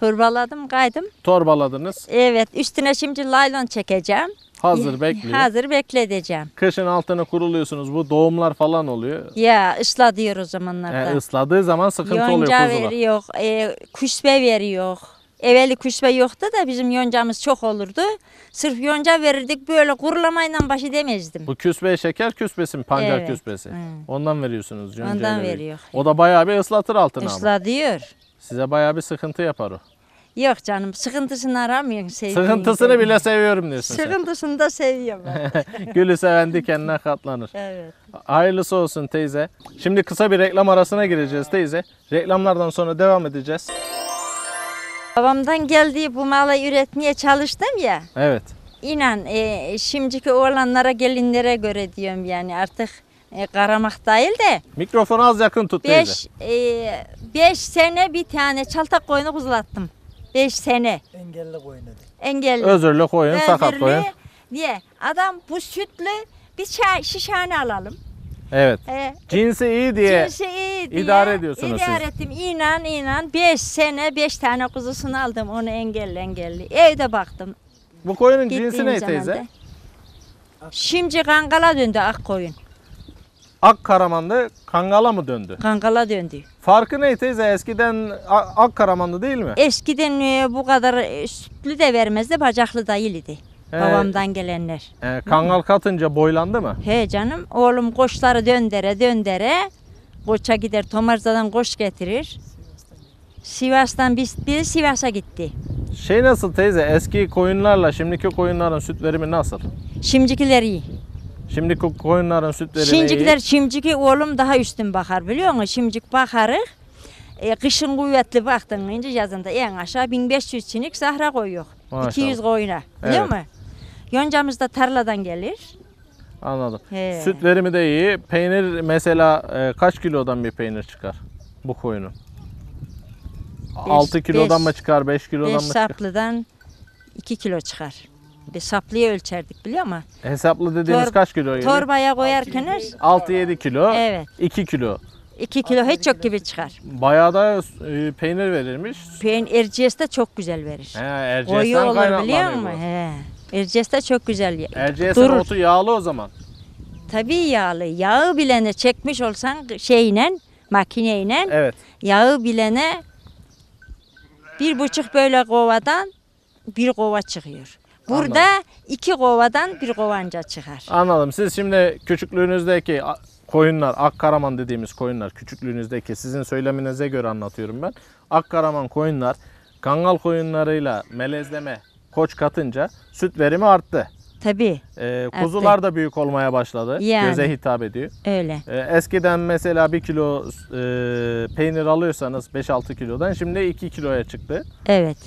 [SPEAKER 5] Torbaladım kaydım. Torbaladınız. Evet üstüne şimdi laylon çekeceğim. Hazır bekliyor. Hazır bekleteceğim.
[SPEAKER 2] Kışın altına kuruluyorsunuz. Bu doğumlar falan oluyor.
[SPEAKER 5] Ya ısladıyor o zamanlarda. E,
[SPEAKER 2] ısladığı zaman sıkıntı Yonca oluyor kuzular. Yonca
[SPEAKER 5] veriyor. E, kuşbe veriyor. Evveli kuşbe yoktu da bizim yoncamız çok olurdu. Sırf yonca verirdik böyle kurulamayla baş edemezdim.
[SPEAKER 2] Bu küsbe şeker küsbesi mi? Pancar evet. küsbesi. Hı. Ondan veriyorsunuz yoncayı. Ondan veriyor. O da bayağı bir ıslatır altına Islatıyor. Islatıyor. Size bayağı bir sıkıntı yapar o.
[SPEAKER 5] Yok canım sıkıntısını aramıyorum sevdiğim. Sıkıntısını bile seviyorum diyorsun sen. Sıkıntısını da seviyorum.
[SPEAKER 2] Gülü seven dikenine katlanır. Evet. Hayırlısı olsun teyze. Şimdi kısa bir reklam arasına gireceğiz teyze. Reklamlardan sonra devam edeceğiz.
[SPEAKER 5] Babamdan geldiği bu malı üretmeye çalıştım ya. Evet. İnan e, şimdiki oğlanlara gelinlere göre diyorum yani artık e, karamak değil de.
[SPEAKER 2] Mikrofonu az yakın tut beş, teyze.
[SPEAKER 5] 5 e, beş sene bir tane çalta koyunu kuzulattum. 5 sene. Engelli koyun dedi. Engelli. Özürlü koyun, Özürlü, sakat koyun. Niye? Adam bu sütlü bir çay, şişhane alalım.
[SPEAKER 2] Evet. Ee, cinsi iyi diye, cinsi iyi diye İdare ediyorsunuz idare siz. ettim.
[SPEAKER 5] İnan inan 5 sene 5 tane kuzusunu aldım onu engelli engelli. Evde baktım.
[SPEAKER 2] Bu koyunun Gittiğim cinsi ne teyze?
[SPEAKER 5] Şimdi kankala döndü ak koyun.
[SPEAKER 2] Ak Akkaraman'da Kangal'a mı döndü?
[SPEAKER 5] Kangala döndü.
[SPEAKER 2] Farkı ne teyze? Eskiden ak Akkaraman'da değil mi?
[SPEAKER 5] Eskiden e, bu kadar e, sütlü de vermezdi, bacaklı da iyiydi. He. Babamdan gelenler.
[SPEAKER 2] Ee, Kangal katınca boylandı
[SPEAKER 5] mı? He canım, oğlum koçları döndere döndere. Koça gider, Tomarza'dan koç getirir. Sivas'tan biz, biri Sivas'a gitti. Şey
[SPEAKER 2] nasıl teyze? Eski koyunlarla şimdiki koyunların süt verimi nasıl?
[SPEAKER 5] Şimdikiler iyi.
[SPEAKER 2] Şimdi koyunların sütleri Şimdikiler,
[SPEAKER 5] şimdiki oğlum daha üstün bakar biliyor musun? Şimdik bakarık. E, kışın kuvvetli baktın ince yazında en aşağı 1500 çinik sahra koyuyor. Maşallah. 200 koyuna. Biliyor evet. musun? Yoncamız da tarladan gelir.
[SPEAKER 2] Anladım. He. Süt verimi de iyi. Peynir mesela e, kaç kilodan bir peynir çıkar bu koyunun? Beş,
[SPEAKER 5] 6 kilodan beş, mı çıkar, 5 kilodan beş mı çıkar? 5 saplıdan 2 kilo çıkar. Bir saplıyı ölçerdik biliyor musun?
[SPEAKER 2] Hesaplı dediğiniz Tor- kaç kilo? Torbaya
[SPEAKER 5] koyarken
[SPEAKER 2] 6-7 kilo. Evet. 2 kilo.
[SPEAKER 5] 2 kilo hiç çok gibi çıkar.
[SPEAKER 2] Bayağı da e, peynir verirmiş.
[SPEAKER 5] Peyn Erciyes çok güzel verir. He,
[SPEAKER 2] Koyu Erciyes'ten olur biliyor kaynaklanıyor. musun? bu.
[SPEAKER 5] He. Erciyes çok güzel. ye- Erciyes'in otu yağlı o zaman. Tabii yağlı. Yağı bilene çekmiş olsan şeyle, makineyle Evet. yağı bilene bir buçuk böyle kovadan bir kova çıkıyor. Burada Anladım. iki kovadan bir kovanca çıkar.
[SPEAKER 2] Anladım. Siz şimdi küçüklüğünüzdeki koyunlar, akkaraman dediğimiz koyunlar küçüklüğünüzdeki sizin söyleminize göre anlatıyorum ben. Akkaraman koyunlar kangal koyunlarıyla melezleme koç katınca süt verimi arttı. Tabii. Ee, kuzular arttı. da büyük olmaya başladı. Yani, Göze hitap ediyor. Öyle. Ee, eskiden mesela 1 kilo e, peynir alıyorsanız 5-6 kilodan şimdi 2 kiloya çıktı.
[SPEAKER 5] Evet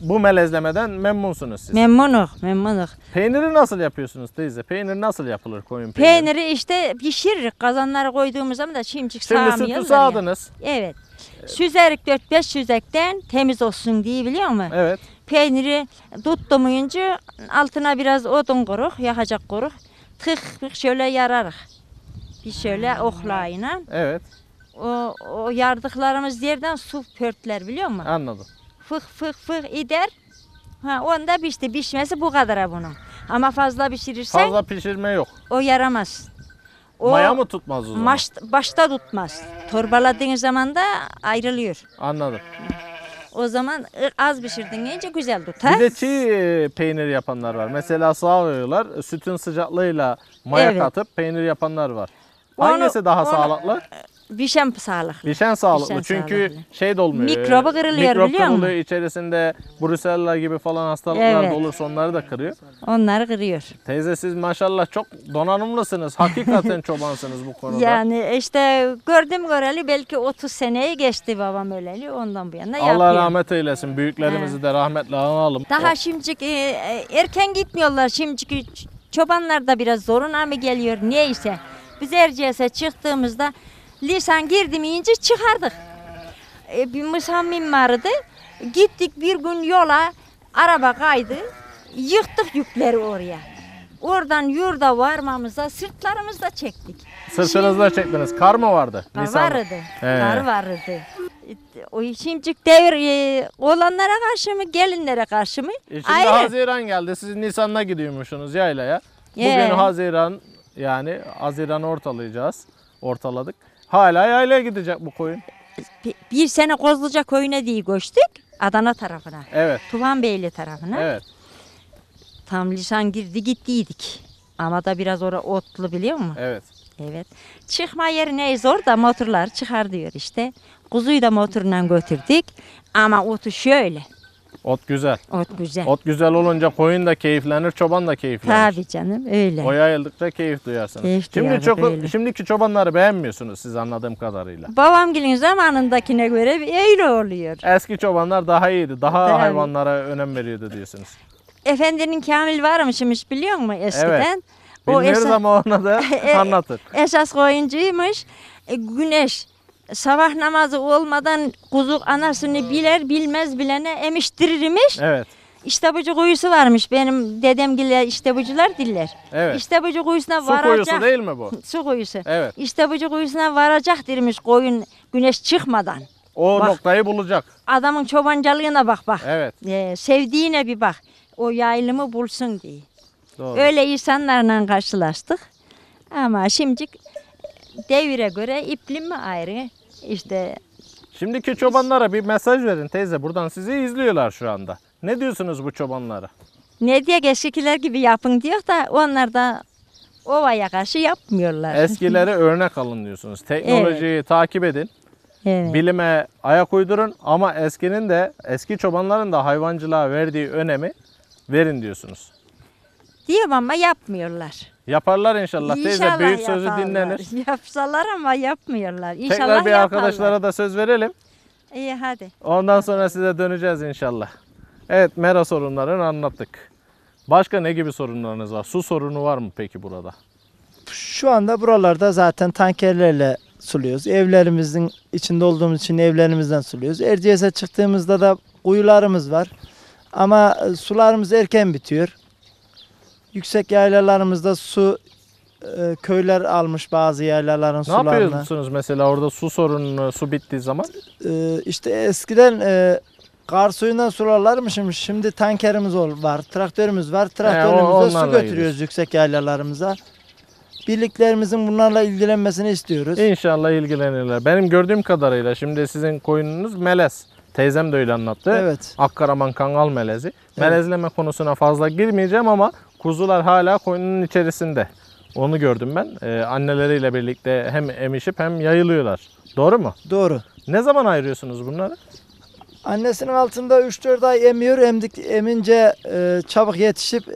[SPEAKER 5] bu
[SPEAKER 2] melezlemeden memnunsunuz siz.
[SPEAKER 5] Memnunuk, memnunuk.
[SPEAKER 2] Peyniri nasıl yapıyorsunuz teyze? Peynir nasıl yapılır koyun
[SPEAKER 5] peyniri? Peyniri işte pişiririk. Kazanlara koyduğumuz zaman da çimçik sağmıyoruz. Şimdi sütü sağdınız. Evet. Süzerik 4-5 süzekten temiz olsun diye biliyor musun? Evet. Peyniri tuttuğumunca altına biraz odun kuruk yakacak koruk. Tık tık şöyle yararık. Bir şöyle hmm. oklayla. Evet. O, o yardıklarımız yerden su pörtler biliyor musun? Anladım fık fık fık eder. Ha, onda pişti. Pişmesi bu kadar bunun. Ama fazla pişirirsen Fazla
[SPEAKER 2] pişirme yok.
[SPEAKER 5] o yaramaz. O Maya mı tutmaz o zaman? maş- başta tutmaz. Torbaladığın zaman da ayrılıyor. Anladım. O zaman az pişirdin iyice güzel tutar. Bir de
[SPEAKER 2] çiğ peynir yapanlar var. Mesela sağlıyorlar sütün sıcaklığıyla maya Evet. katıp peynir yapanlar var. Hangisi daha onu, sağlıklı?
[SPEAKER 5] Vişen e, sağlıklı. Vişen sağlıklı. Vişen Çünkü
[SPEAKER 2] sağlıklı. şey de olmuyor. Mikroba kırılıyor mikrop biliyor musun? içerisinde Brusella gibi falan hastalıklar evet. da olursa onları da kırıyor.
[SPEAKER 5] Onları kırıyor.
[SPEAKER 2] Teyze siz maşallah çok donanımlısınız. Hakikaten çobansınız bu konuda.
[SPEAKER 5] Yani işte gördüm göreli belki 30 seneyi geçti babam öleli. Ondan bu yana Allah yapıyor. Allah rahmet
[SPEAKER 2] eylesin. Büyüklerimizi He. de rahmetle analım. Daha
[SPEAKER 5] şimdiki e, erken gitmiyorlar. Şimdiki çobanlar da biraz zoruna mı geliyor neyse. Biz Erciyes'e çıktığımızda lisan girdi ince çıkardık. E, bir Mısam mimarıydı. Gittik bir gün yola araba kaydı. Yıktık yükleri oraya. Oradan yurda varmamıza sırtlarımızla çektik. Sırtınızla çektiniz. Kar mı
[SPEAKER 2] vardı? Kar vardı. He. Kar
[SPEAKER 5] vardı. O şimdicik devir e, olanlara karşı mı, gelinlere karşı mı? E şimdi Haziran
[SPEAKER 2] geldi. Siz Nisan'da gidiyormuşsunuz yaylaya. Bugün Ee. Haziran, yani Haziran ortalayacağız. Ortaladık. Hala yaylaya gidecek bu
[SPEAKER 5] koyun. Bir, bir sene Kozluca köyüne diye göçtük. Adana tarafına. Evet. Tuvan Beyli tarafına. Evet. Tam lisan girdi gittiydik. Ama da biraz orada otlu biliyor musun? Evet. Evet. Çıkma yeri ne zor da motorlar çıkar diyor işte. Kuzuyu da motorla götürdük. Ama otu şöyle. Ot güzel. Ot güzel. Ot
[SPEAKER 2] güzel olunca koyun da keyiflenir, çoban da keyiflenir.
[SPEAKER 5] Tabii canım öyle. O
[SPEAKER 2] yayıldıkça keyif duyarsınız. Keyif Şimdi çok öyle. şimdiki çobanları beğenmiyorsunuz siz anladığım kadarıyla.
[SPEAKER 5] babam Babamgilin zamanındakine göre öyle oluyor.
[SPEAKER 2] Eski çobanlar daha iyiydi. Daha Tabii. hayvanlara önem veriyordu diyorsunuz.
[SPEAKER 5] Efendinin Kamil varmışmış biliyor musun eskiden? Evet. Bilmiyoruz o esas, ama ona da e, anlatır. esas koyuncuymuş. E, güneş sabah namazı olmadan kuzuk anasını biler bilmez bilene emiştirirmiş. Evet. İştabucu kuyusu varmış benim dedemgiller iştabucular diller. Evet. İştabucu kuyusuna varacak. Su kuyusu değil mi bu? Su kuyusu. Evet. İştabucu kuyusuna varacak dirmiş koyun güneş çıkmadan. O bak, noktayı bulacak. Adamın çobancalığına bak bak. Evet. Ee, sevdiğine bir bak. O yayılımı bulsun diye. Doğru. Öyle insanlarla karşılaştık. Ama şimdi devire göre iplim mi ayrı, işte
[SPEAKER 2] Şimdiki çobanlara bir mesaj verin teyze. Buradan sizi izliyorlar şu anda. Ne diyorsunuz bu çobanlara?
[SPEAKER 5] ne diye eskikiler gibi yapın diyor da onlar da ovaya karşı yapmıyorlar. Eskilere
[SPEAKER 2] örnek alın diyorsunuz. Teknolojiyi takip edin. Evet. Bilime ayak uydurun ama eskinin de eski çobanların da hayvancılığa verdiği önemi verin diyorsunuz.
[SPEAKER 5] Diyor ama yapmıyorlar.
[SPEAKER 2] Yaparlar inşallah, İnşallah teyze. Büyük yaparlar. sözü dinlenir.
[SPEAKER 5] Yapsalar ama yapmıyorlar. İnşallah Tekrar bir yaparlar. arkadaşlara
[SPEAKER 2] da söz verelim. İyi hadi. Ondan sonra size döneceğiz inşallah. Evet mera sorunlarını anlattık. Başka ne gibi sorunlarınız var? Su sorunu var mı peki burada?
[SPEAKER 1] Şu anda buralarda zaten tankerlerle suluyoruz. Evlerimizin içinde olduğumuz için evlerimizden suluyoruz. Erciyes'e çıktığımızda da kuyularımız var. Ama e, sularımız erken bitiyor. Yüksek yaylalarımızda su e, köyler almış bazı yaylaların ne sularını. Ne yapıyorsunuz mesela orada su sorunu su bittiği zaman? E, işte eskiden e, kar suyundan sularlarmışım. Şimdi tankerimiz var, traktörümüz var. Traktörümüzle su götürüyoruz gidiyoruz. yüksek yaylalarımıza. Birliklerimizin bunlarla ilgilenmesini istiyoruz. İnşallah ilgilenirler. Benim gördüğüm
[SPEAKER 2] kadarıyla şimdi sizin koyununuz melez. Teyzem de öyle anlattı. Evet. Akkaraman Kangal melezi. Evet. Melezleme konusuna fazla girmeyeceğim ama Kuzular hala koyunun içerisinde. Onu gördüm ben. Ee, anneleriyle birlikte hem emişip hem yayılıyorlar. Doğru mu?
[SPEAKER 1] Doğru. Ne zaman ayırıyorsunuz bunları? Annesinin altında 3-4 ay emiyor. Emdik, emince e, çabuk yetişip e,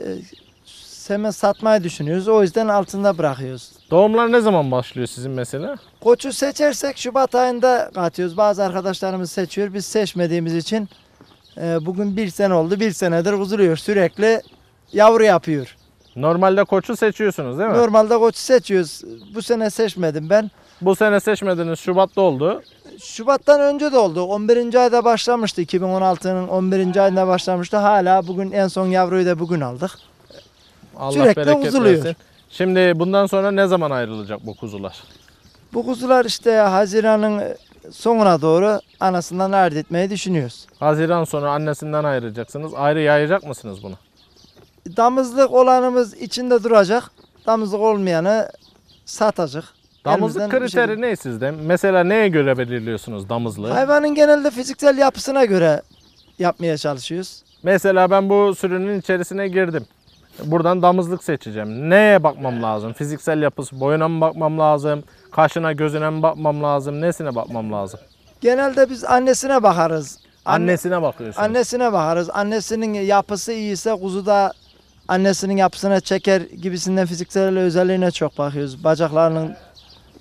[SPEAKER 1] semen satmayı düşünüyoruz. O yüzden altında bırakıyoruz. Doğumlar ne zaman başlıyor sizin mesela? Koçu seçersek Şubat ayında katıyoruz. Bazı arkadaşlarımız seçiyor. Biz seçmediğimiz için e, bugün bir sene oldu. Bir senedir uzuruyor sürekli yavru yapıyor. Normalde koçu seçiyorsunuz değil mi? Normalde koçu seçiyoruz. Bu sene seçmedim ben. Bu sene seçmediniz. Şubat'ta oldu. Şubat'tan önce de oldu. 11. ayda başlamıştı. 2016'nın 11. ayında başlamıştı. Hala bugün en son yavruyu da bugün aldık.
[SPEAKER 2] Allah Sürekli bereket uzuluyor. Versin. Şimdi bundan sonra ne zaman ayrılacak bu kuzular?
[SPEAKER 1] Bu kuzular işte Haziran'ın sonuna doğru anasından ayırt etmeyi düşünüyoruz. Haziran sonra
[SPEAKER 2] annesinden ayrılacaksınız. Ayrı yayacak mısınız bunu?
[SPEAKER 1] damızlık olanımız içinde duracak. Damızlık olmayanı satacak. Damızlık kriteri bir şey- kriteri
[SPEAKER 2] ne sizde? Mesela neye göre belirliyorsunuz damızlığı? Hayvanın
[SPEAKER 1] genelde fiziksel yapısına göre yapmaya çalışıyoruz.
[SPEAKER 2] Mesela ben bu sürünün içerisine girdim. Buradan damızlık seçeceğim. Neye bakmam lazım? Fiziksel yapısı, boyuna mı bakmam lazım? Kaşına, gözüne mi bakmam lazım? Nesine bakmam
[SPEAKER 1] lazım? Genelde biz annesine bakarız. Anne- Annesine bakıyorsunuz. Annesine bakarız. Annesinin yapısı iyiyse da annesinin yapısına çeker gibisinden fiziksel özelliğine çok bakıyoruz. Bacaklarının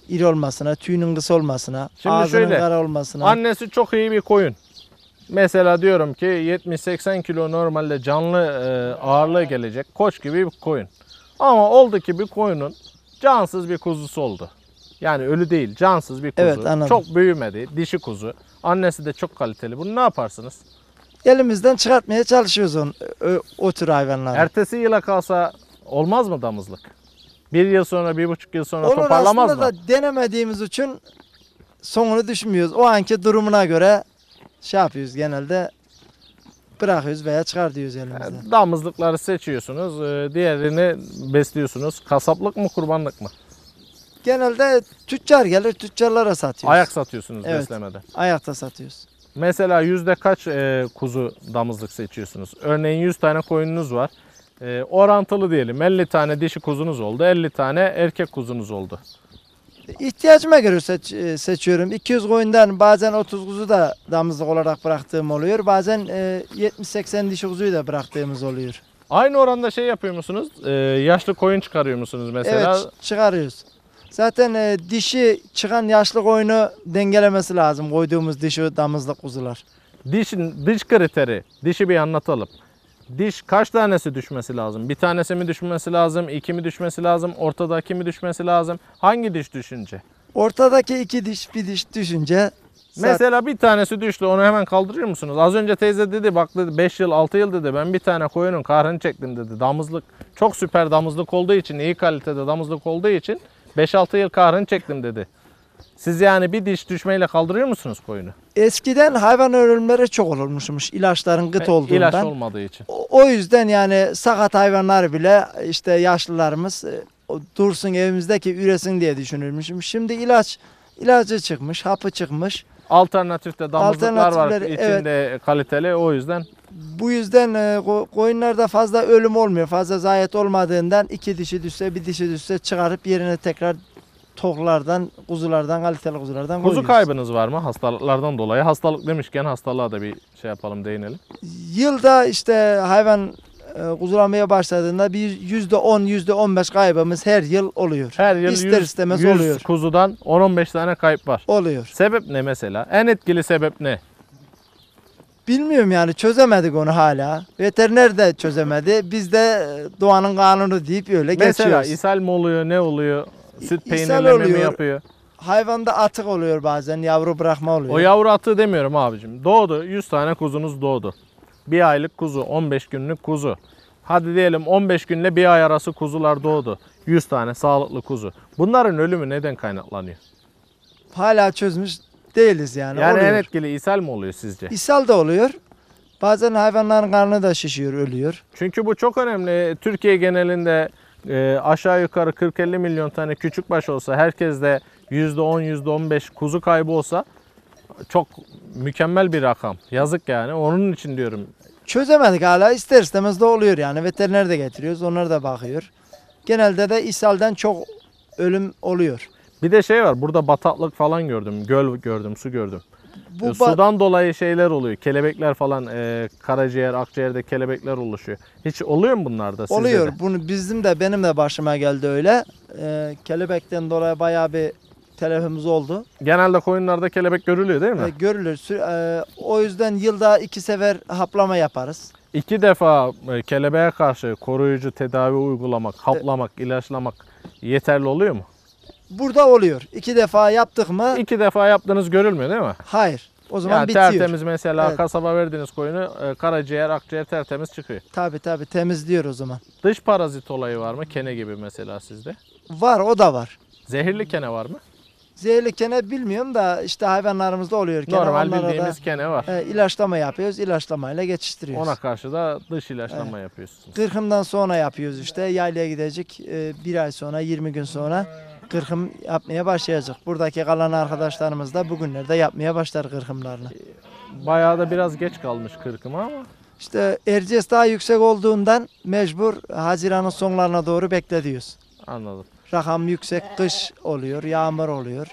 [SPEAKER 1] iri olmasına, tüyünün kısa olmasına, Şimdi ağzının şöyle, kara olmasına.
[SPEAKER 2] Annesi çok iyi bir koyun. Mesela diyorum ki 70-80 kilo normalde canlı e, ağırlığı gelecek koç gibi bir koyun. Ama oldu ki bir koyunun cansız bir kuzusu oldu. Yani ölü değil, cansız bir kuzu. Evet, Çok büyümedi, dişi kuzu. Annesi de çok kaliteli. Bunu ne yaparsınız?
[SPEAKER 1] elimizden çıkartmaya çalışıyoruz
[SPEAKER 2] on, o, o tür hayvanları. Ertesi yıla kalsa olmaz mı damızlık? Bir yıl
[SPEAKER 1] sonra, bir buçuk yıl sonra Olur, toparlamaz mı? Olur aslında da denemediğimiz için sonunu düşünmüyoruz. O anki durumuna göre şey yapıyoruz genelde bırakıyoruz veya çıkar diyoruz elimizden. Yani
[SPEAKER 2] e, damızlıkları seçiyorsunuz, e, diğerini besliyorsunuz. Kasaplık mı, kurbanlık mı?
[SPEAKER 1] Genelde tüccar gelir, tüccarlara satıyoruz. Ayak satıyorsunuz evet, beslemede. Ayakta satıyoruz.
[SPEAKER 2] Mesela yüzde kaç e, kuzu damızlık seçiyorsunuz? Örneğin 100 tane koyununuz var. E, orantılı diyelim 50 tane dişi kuzunuz oldu, 50 tane erkek kuzunuz oldu.
[SPEAKER 1] İhtiyacıma göre seç, e, seçiyorum. 200 koyundan bazen 30 kuzu da damızlık olarak bıraktığım oluyor. Bazen e, 70-80 dişi kuzuyu da bıraktığımız oluyor. Aynı oranda şey yapıyor musunuz?
[SPEAKER 2] E, yaşlı koyun çıkarıyor musunuz mesela? Evet
[SPEAKER 1] çıkarıyoruz. Zaten e, dişi çıkan yaşlı koyunu dengelemesi lazım koyduğumuz dişi damızlık kuzular. Diş, diş kriteri, dişi bir anlatalım.
[SPEAKER 2] Diş kaç tanesi düşmesi lazım? Bir tanesi mi düşmesi lazım? İki mi düşmesi lazım? Ortadaki mi düşmesi lazım? Hangi diş düşünce?
[SPEAKER 1] Ortadaki iki diş bir diş düşünce Mesela
[SPEAKER 2] bir tanesi düştü onu hemen kaldırır mısınız? Az önce teyze dedi bak dedi 5 yıl 6 yıl dedi ben bir tane koyunun kahrını çektim dedi. Damızlık çok süper damızlık olduğu için iyi kalitede damızlık olduğu için 5-6 yıl karın çektim dedi. Siz yani bir diş düşmeyle kaldırıyor musunuz koyunu?
[SPEAKER 1] Eskiden hayvan ölümleri çok olurmuşmuş ilaçların gıt e, olduğundan. İlaç olmadığı için. O, yüzden yani sakat hayvanlar bile işte yaşlılarımız e, dursun evimizdeki üresin diye düşünülmüşüm. Şimdi ilaç ilacı çıkmış, hapı çıkmış.
[SPEAKER 2] Alternatifte damızlıklar var içinde evet. kaliteli o yüzden
[SPEAKER 1] bu yüzden e, koyunlarda fazla ölüm olmuyor. Fazla zayiat olmadığından iki dişi düşse bir dişi düşse çıkarıp yerine tekrar toklardan, kuzulardan, kaliteli kuzulardan Kuzu koyuyoruz.
[SPEAKER 2] kaybınız var mı hastalıklardan dolayı? Hastalık demişken hastalığa da bir şey yapalım, değinelim.
[SPEAKER 1] Yılda işte hayvan e, kuzulamaya başladığında bir yüzde on, yüzde on beş kaybımız her yıl oluyor. Her yıl İster 100, istemez 100 oluyor.
[SPEAKER 2] kuzudan 10-15 tane kayıp var. Oluyor. Sebep ne mesela? En etkili sebep ne?
[SPEAKER 1] Bilmiyorum yani çözemedik onu hala. Veteriner de çözemedi. Biz de e, doğanın kanunu deyip öyle Mesela geçiyoruz.
[SPEAKER 2] ishal mi oluyor ne oluyor? Süt İ- peynirleme mi oluyor. yapıyor?
[SPEAKER 1] Hayvanda atık oluyor bazen yavru bırakma oluyor. O
[SPEAKER 2] yavru atığı demiyorum abicim. Doğdu 100 tane kuzunuz doğdu. Bir aylık kuzu 15 günlük kuzu. Hadi diyelim 15 günle bir ay arası kuzular doğdu. 100 tane sağlıklı kuzu. Bunların ölümü neden kaynaklanıyor?
[SPEAKER 1] Hala çözmüş değiliz yani. Yani oluyor. en
[SPEAKER 2] etkili ishal mi oluyor sizce? İshal
[SPEAKER 1] da oluyor. Bazen hayvanların karnı da
[SPEAKER 2] şişiyor, ölüyor. Çünkü bu çok önemli. Türkiye genelinde e, aşağı yukarı 40-50 milyon tane küçük baş olsa, herkes de %10, %15 kuzu kaybı olsa çok mükemmel bir rakam. Yazık yani. Onun için diyorum.
[SPEAKER 1] Çözemedik hala. İster istemez de oluyor yani. Veteriner de getiriyoruz. Onlar da bakıyor. Genelde de ishalden çok ölüm oluyor.
[SPEAKER 2] Bir de şey var burada bataklık falan gördüm. Göl gördüm, su gördüm. Bu e, sudan dolayı şeyler oluyor. Kelebekler falan e, karaciğer, akciğerde kelebekler oluşuyor. Hiç oluyor mu bunlarda sizde Oluyor. De?
[SPEAKER 1] Bunu bizim de benim de başıma geldi öyle. E, kelebekten dolayı bayağı bir telefimiz oldu.
[SPEAKER 2] Genelde koyunlarda kelebek görülüyor değil mi? E,
[SPEAKER 1] görülür. E, o yüzden yılda iki sefer haplama yaparız. İki
[SPEAKER 2] defa e, kelebeğe karşı koruyucu tedavi uygulamak, haplamak, ilaçlamak yeterli oluyor mu?
[SPEAKER 1] burada oluyor. İki defa yaptık mı? İki defa yaptığınız görülmüyor değil mi? Hayır. O zaman yani bitiyor. Tertemiz mesela evet.
[SPEAKER 2] kasaba verdiğiniz koyunu e, karaciğer, akciğer tertemiz
[SPEAKER 1] çıkıyor. Tabi tabi temizliyor o zaman.
[SPEAKER 2] Dış parazit olayı var mı? Kene gibi mesela sizde.
[SPEAKER 1] Var o da var.
[SPEAKER 2] Zehirli kene var mı?
[SPEAKER 1] Zehirli kene bilmiyorum da işte hayvanlarımızda oluyor kene. Normal Onlara bildiğimiz da, kene var. E, ilaçlama yapıyoruz. ilaçlamayla geçiştiriyoruz. Ona karşı da
[SPEAKER 2] dış ilaçlama evet. yapıyorsunuz.
[SPEAKER 1] Kırkımdan sonra yapıyoruz işte. Yaylaya gidecek e, bir ay sonra 20 gün sonra kırkım yapmaya başlayacak. Buradaki kalan arkadaşlarımız da bugünlerde yapmaya başlar kırkımlarını.
[SPEAKER 2] Bayağı da biraz geç kalmış kırkıma ama.
[SPEAKER 1] İşte Erciyes daha yüksek olduğundan mecbur Haziran'ın sonlarına doğru bekle Anladım. Rakam yüksek, kış oluyor, yağmur oluyor.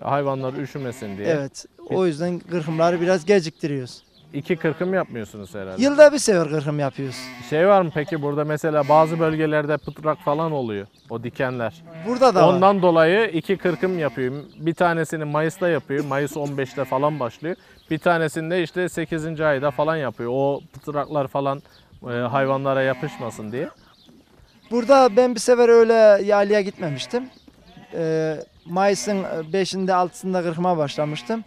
[SPEAKER 1] Hayvanlar üşümesin diye. Evet, o yüzden kırkımları biraz geciktiriyoruz iki kırkım yapmıyorsunuz herhalde. Yılda bir sefer kırkım yapıyoruz.
[SPEAKER 2] Şey var mı peki burada mesela bazı bölgelerde pıtrak falan oluyor o dikenler. Burada da var. Ondan dolayı iki kırkım yapıyorum. Bir tanesini Mayıs'ta yapıyor. Mayıs 15'te falan başlıyor. Bir tanesinde işte 8. ayda falan yapıyor. O pıtraklar falan e, hayvanlara yapışmasın diye.
[SPEAKER 1] Burada ben bir sefer öyle yaylaya gitmemiştim. E, Mayıs'ın 5'inde 6'sında kırkıma başlamıştım.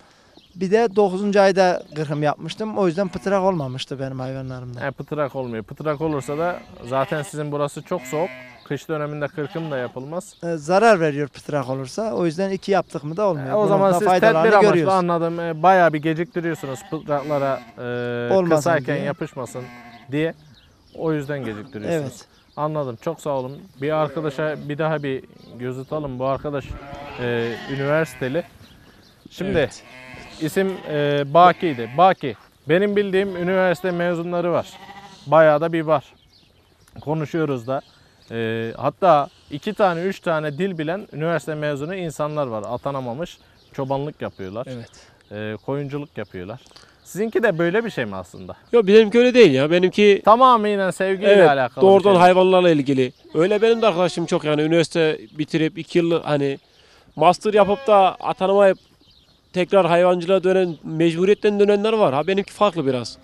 [SPEAKER 1] Bir de 9. ayda kırım yapmıştım. O yüzden pıtırak olmamıştı benim hayvanlarımda. Yani
[SPEAKER 2] pıtırak olmuyor. Pıtırak olursa da zaten sizin burası çok soğuk. Kış döneminde kırkım da yapılmaz.
[SPEAKER 1] Ee, zarar veriyor pıtırak olursa. O yüzden iki yaptık mı da olmuyor. E, o zaman siz faydalarını tedbir amaçlı
[SPEAKER 2] anladım. E, bayağı bir geciktiriyorsunuz pıtıraklara e, kısayken diye. yapışmasın diye. O yüzden geciktiriyorsunuz. Evet. Anladım. Çok sağ olun. Bir arkadaşa bir daha bir göz atalım. Bu arkadaş e, üniversiteli. Şimdi Evet. İsim e, Baki'ydi. Baki. Benim bildiğim üniversite mezunları var. Bayağı da bir var. Konuşuyoruz da. E, hatta iki tane, üç tane dil bilen üniversite mezunu insanlar var. Atanamamış. Çobanlık yapıyorlar. Evet. E, koyunculuk yapıyorlar. Sizinki de böyle bir şey mi aslında?
[SPEAKER 3] Yok benimki öyle değil ya. Benimki Tamamıyla sevgiyle evet, alakalı. bir doğrudan şey. hayvanlarla ilgili. Öyle benim de arkadaşım çok yani üniversite bitirip iki yıl hani master yapıp da atanamayıp tekrar hayvancılığa dönen, mecburiyetten dönenler var. Ha benimki farklı biraz.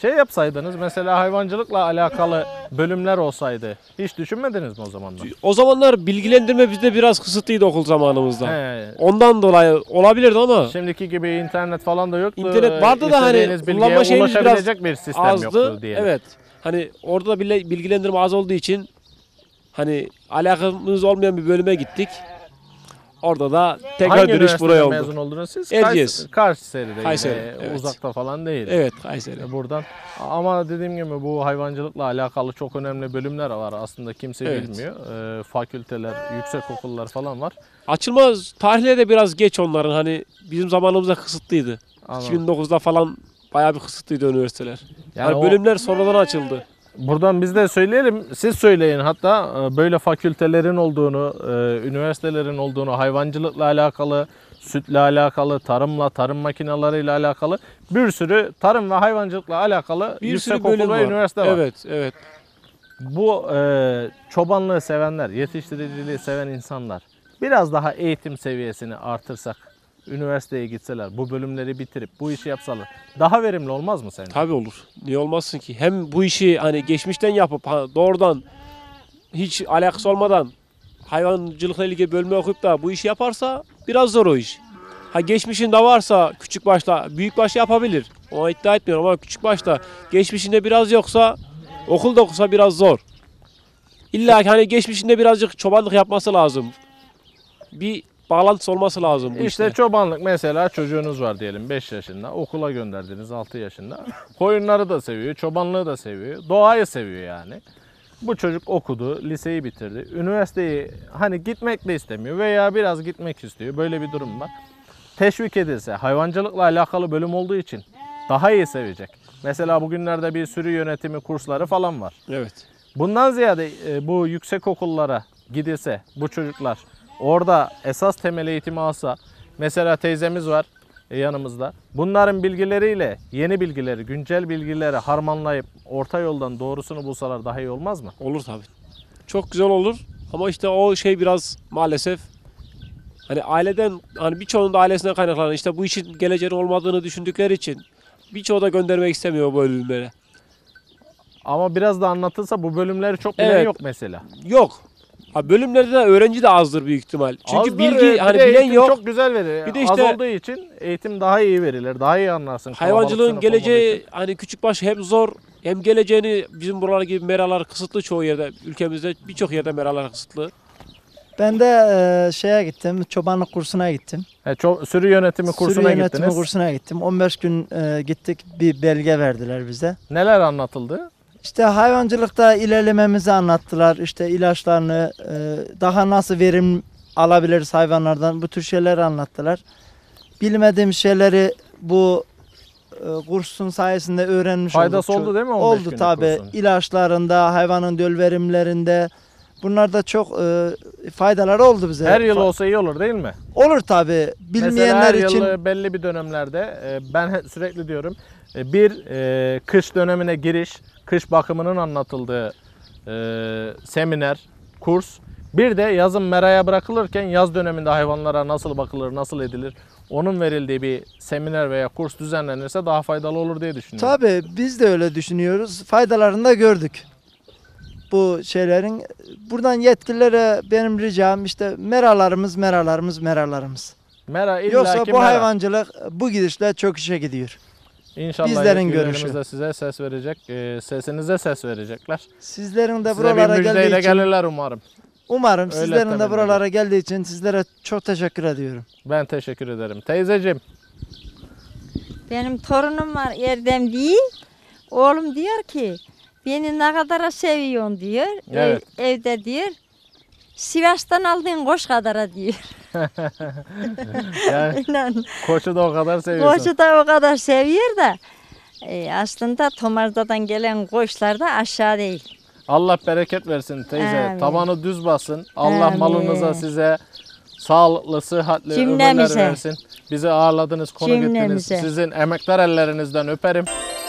[SPEAKER 3] Şey yapsaydınız mesela
[SPEAKER 2] hayvancılıkla alakalı bölümler olsaydı hiç düşünmediniz mi o zamanlar?
[SPEAKER 3] O zamanlar
[SPEAKER 2] bilgilendirme
[SPEAKER 3] bizde biraz kısıtlıydı okul zamanımızda. He. Ondan dolayı olabilirdi ama.
[SPEAKER 2] Şimdiki gibi internet falan da yoktu. İnternet vardı da hani kullanma şeyimiz biraz bir sistem azdı. Yoktu diyelim. Evet.
[SPEAKER 3] Hani orada da bilgilendirme az olduğu için hani alakamız olmayan bir bölüme gittik. Orada da tekrar Hangi dönüş buraya oldu. mezun oldunuz siz? Erciyes. Kayseri'de. Kayseri, e, evet. Uzakta falan değil. Evet
[SPEAKER 2] Kayseri. E, buradan. Ama dediğim gibi bu hayvancılıkla alakalı çok önemli bölümler var. Aslında kimse evet. bilmiyor. Ee, fakülteler, yüksek okullar falan var. Açılma tarihleri de biraz geç onların. Hani bizim zamanımızda kısıtlıydı. Anladım. 2009'da falan bayağı bir kısıtlıydı üniversiteler. Yani, yani o... bölümler sonradan açıldı. Buradan biz de söyleyelim, siz söyleyin. Hatta e, böyle fakültelerin olduğunu, e, üniversitelerin olduğunu, hayvancılıkla alakalı, sütle alakalı, tarımla, tarım makineleriyle alakalı bir sürü tarım ve hayvancılıkla alakalı bir yüksek okul ve üniversite var. Evet, evet. Bu e, çobanlığı sevenler, yetiştiriciliği seven insanlar biraz daha eğitim seviyesini artırsak üniversiteye gitseler, bu bölümleri bitirip bu işi yapsalar daha verimli olmaz mı sence? Tabii olur. Niye olmasın ki? Hem bu
[SPEAKER 3] işi hani geçmişten yapıp doğrudan hiç alakası olmadan hayvancılıkla ilgili bölme okuyup da bu işi yaparsa biraz zor o iş. Ha geçmişinde varsa küçük başta büyük başla yapabilir. O iddia etmiyorum ama küçük başta geçmişinde biraz yoksa okulda okusa biraz zor. İlla ki hani geçmişinde birazcık çobanlık yapması
[SPEAKER 2] lazım. Bir bağlantısı olması lazım bu işte. İşte çobanlık mesela çocuğunuz var diyelim 5 yaşında okula gönderdiniz 6 yaşında. Koyunları da seviyor, çobanlığı da seviyor, doğayı seviyor yani. Bu çocuk okudu, liseyi bitirdi. Üniversiteyi hani gitmek de istemiyor veya biraz gitmek istiyor. Böyle bir durum var. Teşvik edilse hayvancılıkla alakalı bölüm olduğu için daha iyi sevecek. Mesela bugünlerde bir sürü yönetimi kursları falan var. Evet. Bundan ziyade e, bu yüksek okullara gidilse bu çocuklar orada esas temel eğitimi alsa, mesela teyzemiz var e, yanımızda. Bunların bilgileriyle yeni bilgileri, güncel bilgileri harmanlayıp orta yoldan doğrusunu bulsalar daha iyi olmaz mı? Olur tabii. Çok güzel olur ama işte o şey biraz
[SPEAKER 3] maalesef hani aileden hani birçoğunun da ailesinden kaynaklanan işte bu işin geleceğinin olmadığını düşündükleri için birçoğu da göndermek istemiyor bu bölümlere.
[SPEAKER 2] Ama biraz da anlatılsa bu bölümleri çok bilen evet. yok mesela. Yok. Ha bölümlerde de öğrenci de azdır büyük ihtimal. Çünkü Azdır, bilgi e, bir hani de bilen yok. çok güzel verir. Bir de işte- Az olduğu için eğitim daha iyi verilir. Daha iyi anlarsın. kalabalık Hayvancılığın geleceği
[SPEAKER 3] hani küçük baş hem zor hem geleceğini bizim buralar gibi meralar kısıtlı çoğu yerde ülkemizde birçok yerde meralar kısıtlı.
[SPEAKER 1] Ben de e, şeye gittim, çobanlık kursuna gittim. He, çok, sürü yönetimi kursuna gittiniz. Sürü yönetimi gittiniz. kursuna gittim. 15 gün e, gittik, bir belge verdiler bize.
[SPEAKER 2] Neler anlatıldı?
[SPEAKER 1] İşte hayvancılıkta ilerlememizi anlattılar. İşte ilaçlarını e, daha nasıl verim alabiliriz hayvanlardan bu tür şeyler anlattılar. Bilmediğim şeyleri bu e, kursun sayesinde öğrenmiş olduk. Faydası oldu değil mi? Oldu tabi. İlaçlarında, hayvanın döl verimlerinde, Bunlar da çok e, faydaları oldu bize. Her yıl olsa
[SPEAKER 2] iyi olur değil mi?
[SPEAKER 1] Olur tabi. Bilmeyenler Mesela her
[SPEAKER 2] için. belli bir dönemlerde e, ben sürekli diyorum e, bir e, kış dönemine giriş, kış bakımının anlatıldığı e, seminer, kurs. Bir de yazın meraya bırakılırken yaz döneminde hayvanlara nasıl bakılır, nasıl edilir onun verildiği bir seminer veya kurs düzenlenirse daha faydalı olur diye düşünüyorum.
[SPEAKER 1] Tabi biz de öyle düşünüyoruz. Faydalarını da gördük bu şeylerin. Buradan yetkililere benim ricam işte meralarımız, meralarımız, meralarımız. Mera illa Yoksa bu mera. hayvancılık bu gidişle çok işe gidiyor. İnşallah Bizlerin görüşü.
[SPEAKER 2] de size ses verecek, e, sesinize ses verecekler. Sizlerin de size buralara bir geldiği için gelirler umarım.
[SPEAKER 1] Umarım Öyle sizlerin de buralara geldiği için sizlere çok teşekkür ediyorum. Ben teşekkür ederim. Teyzeciğim.
[SPEAKER 5] Benim torunum var Erdem değil. Oğlum diyor ki Beni ne kadar seviyorsun diyor. Evet. Ev, evde diyor. Sivas'tan aldığın koş kadar diyor.
[SPEAKER 2] yani İnan. koçu da o kadar seviyor. Koçu
[SPEAKER 5] da o kadar seviyor da e, aslında Tomarza'dan gelen koçlar da aşağı değil.
[SPEAKER 2] Allah bereket versin teyze. Amin. Tabanı düz basın. Allah Amin. malınıza size sağlıklı, sıhhatli Cümlemize. ömürler versin. Bizi ağırladınız, konuk Cümlemize. ettiniz. Sizin emektar ellerinizden öperim.